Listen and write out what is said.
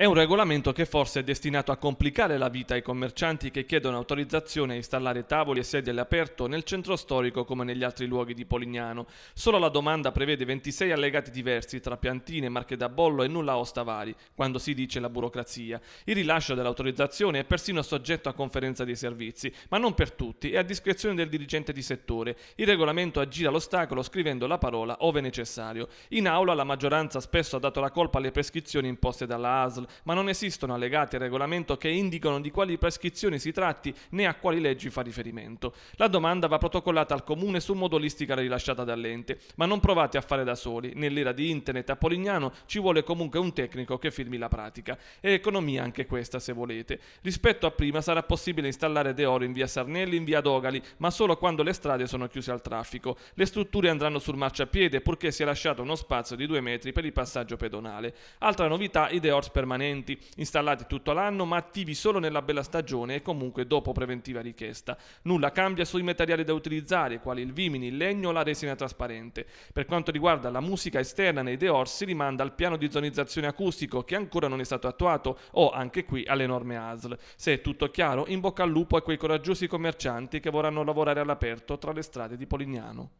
È un regolamento che forse è destinato a complicare la vita ai commercianti che chiedono autorizzazione a installare tavoli e sedie all'aperto nel centro storico come negli altri luoghi di Polignano. Solo la domanda prevede 26 allegati diversi tra piantine, marche da bollo e nulla osta vari, quando si dice la burocrazia. Il rilascio dell'autorizzazione è persino soggetto a conferenza dei servizi, ma non per tutti e a discrezione del dirigente di settore. Il regolamento aggira l'ostacolo scrivendo la parola ove necessario. In aula la maggioranza spesso ha dato la colpa alle prescrizioni imposte dalla ASL ma non esistono allegati al regolamento che indicano di quali prescrizioni si tratti né a quali leggi fa riferimento. La domanda va protocollata al comune su modulistica rilasciata dall'ente, ma non provate a fare da soli. Nell'era di internet a Polignano ci vuole comunque un tecnico che firmi la pratica. E economia anche questa, se volete. Rispetto a prima sarà possibile installare Deoro in via Sarnelli, in via Dogali, ma solo quando le strade sono chiuse al traffico. Le strutture andranno sul marciapiede purché sia lasciato uno spazio di due metri per il passaggio pedonale. Altra novità, i Deors permanenti permanenti, installati tutto l'anno ma attivi solo nella bella stagione e comunque dopo preventiva richiesta. Nulla cambia sui materiali da utilizzare, quali il vimini, il legno o la resina trasparente. Per quanto riguarda la musica esterna nei Deor si rimanda al piano di zonizzazione acustico che ancora non è stato attuato o anche qui alle norme ASL. Se è tutto chiaro, in bocca al lupo a quei coraggiosi commercianti che vorranno lavorare all'aperto tra le strade di Polignano.